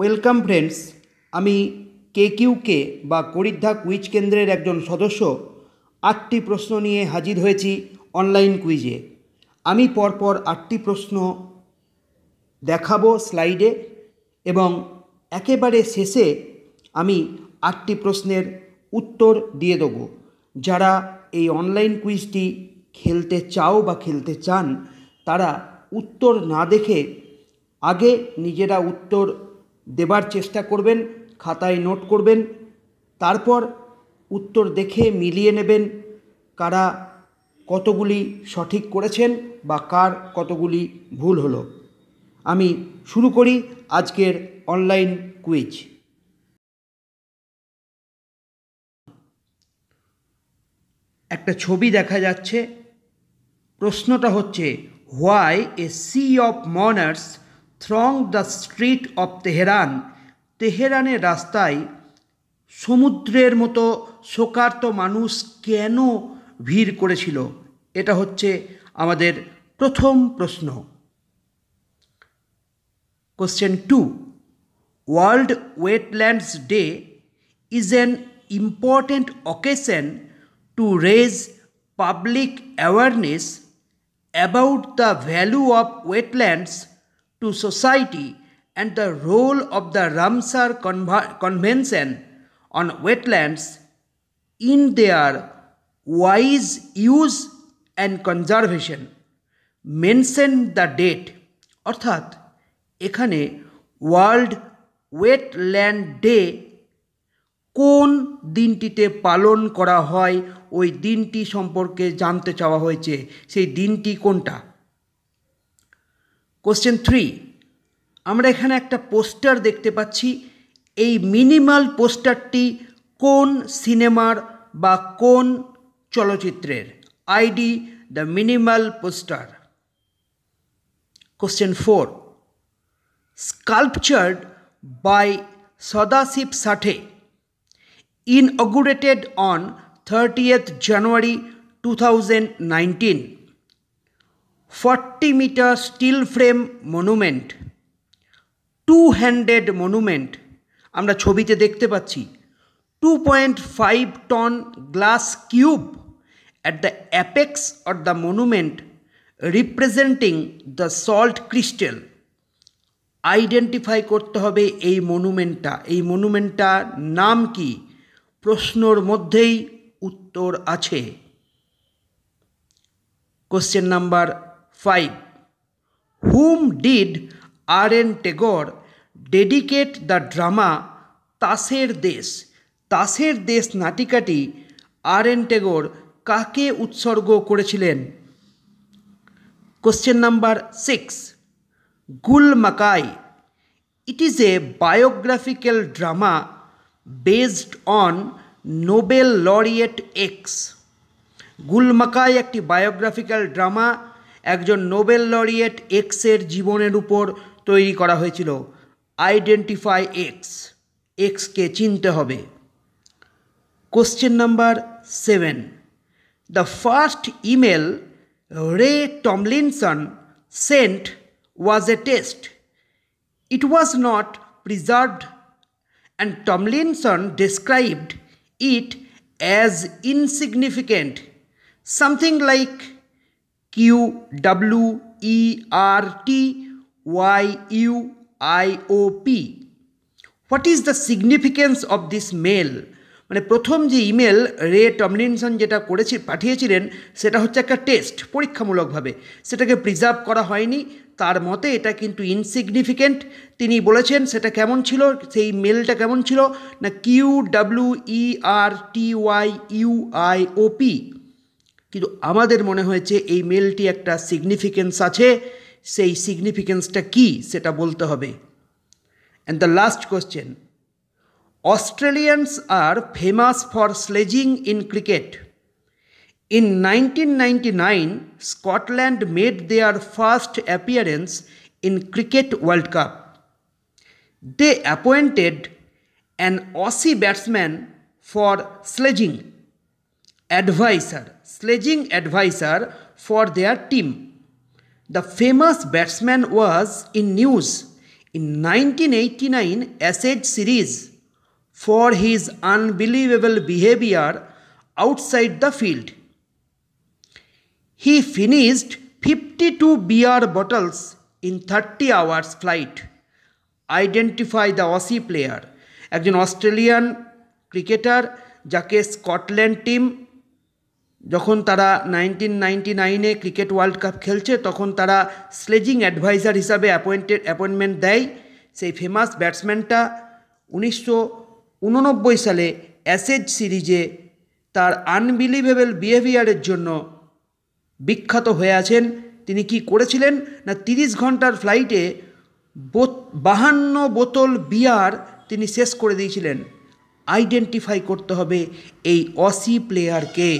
Welcome friends আমি কে কিউকে বা করিদ্ধা quiz কেন্দ্রের একজন সদস্য আটটি প্রশ্ন নিয়ে হাজির হয়েছি অনলাইন কুইজে আমি পরপর আটটি প্রশ্ন দেখাবো স্লাইডে এবং একেবারে শেষে আমি আটটি প্রশ্নের উত্তর দিয়ে দেবো যারা এই অনলাইন কুইজটি খেলতে চাও বা খেলতে চান তারা উত্তর না দেখে আগে নিজেরা উত্তর দেবার চেষ্টা করবেন খাতায় নোট করবেন তারপর উত্তর দেখে মিলিয়ে নেবেন কারা কতগুলি সঠিক করেছেন বা কার কতগুলি ভুল হলো আমি শুরু করি আজকের অনলাইন কুইজ একটা ছবি দেখা যাচ্ছে প্রশ্নটা হচ্ছে why a sea of mourners throng the street of Tehran তেহরানের রাস্তায় সমুদ্রের মতো শোকার্ত মানুষ কেন ভিড় করেছিল এটা হচ্ছে আমাদের প্রথম প্রশ্ন question two world wetlands day is an important occasion to raise public awareness about the value of wetlands to society and the role of the Ramsar Convention on wetlands in their wise use and conservation. Mention the date অর্থাৎ এখানে world wetland day কোন দিনটিতে পালন করা হয় ওই দিনটি সম্পর্কে জানতে চাওয়া হয়েছে সেই দিনটি কোনটা কোশ্চেন থ্রি আমরা এখানে একটা পোস্টার দেখতে পাচ্ছি এই মিনিমাল পোস্টারটি কোন সিনেমার বা কোন চলচ্চিত্রের ID the minimal poster question four sculptured by Sadashiv Sathe inaugurated January two thousand 2019. Forty metre steel frame monument two handed monument আমরা ছবিতে দেখতে পাচ্ছি two point five ton glass cube at the apex or the monument representing the salt crystal identify করতে হবে এই মনুমেন্টটা এই মনুমেন্টটার নাম কি প্রশ্নর মধ্যেই উত্তর আছে question number five whom did R N Tagore dedicate the drama Tasher Desh তাসের দেশ নাটিকাটি আর এন টেগর কাকে উৎসর্গ করেছিলেন question number six Gul Makai it is a biographical drama based on Nobel laureate X Gulmakai একটি বায়োগ্রাফিক্যাল ড্রামা একজন নোবেল লরিয়েট এক্সের জীবনের উপর তৈরি করা হয়েছিল আইডেন্টিফাই এক্স এক্সকে চিনতে হবে question number seven the first email Ray Tomlinson sent was a test it was not preserved and Tomlinson described it as insignificant something like Q W E R T Y U I O P what is the significance of this mail মানে প্রথম যে email Ray Tomlinson যেটা করেছি পাঠিয়েছিলেন সেটা হচ্ছে একটা test পরীক্ষামূলকভাবে সেটাকে প্রিজার্ভ করা হয়নি তার মতে এটা কিন্তু ইনসিগনিফিকেন্ট তিনি বলেছেন সেটা কেমন ছিল সেই মেলটা কেমন ছিল না Q W E R T Y U I O P কিন্তু আমাদের মনে হয়েছে এই মেলটি একটা সিগনিফিকেন্স আছে সেই সিগনিফিকেন্সটা কি সেটা বলতে হবে and the last question Australians are famous for sledging in cricket in nineteen ninety nine Scotland made their first appearance in cricket world cup they appointed an Aussie batsman for sledging advisor, sledging advisor for their team. The famous batsman was in news in 1989 Asset series for his unbelievable behavior outside the field. He finished 52 beer bottles in 30 hours flight. Identify the Aussie player. একজন Australian cricketer যাকে Scotland team যখন তারা nineteen ninety নাইনে cricket world cup খেলছে তখন তারা sledging advisor হিসাবে appointed appointment দেয় সেই ফেমাস ব্যাটসম্যানটা উনিশশো উননব্বই সালে অ্যাসেজ সিরিজে তার আনবিলিভেবল বিহেভিয়ারের জন্য বিখ্যাত হয়ে আছেন তিনি কি করেছিলেন না তিরিশ ঘন্টার ফ্লাইটে বাহান্ন বোতল বিয়ার তিনি শেষ করে দিয়েছিলেন আইডেন্টিফাই করতে হবে এই অসি প্লেয়ারকে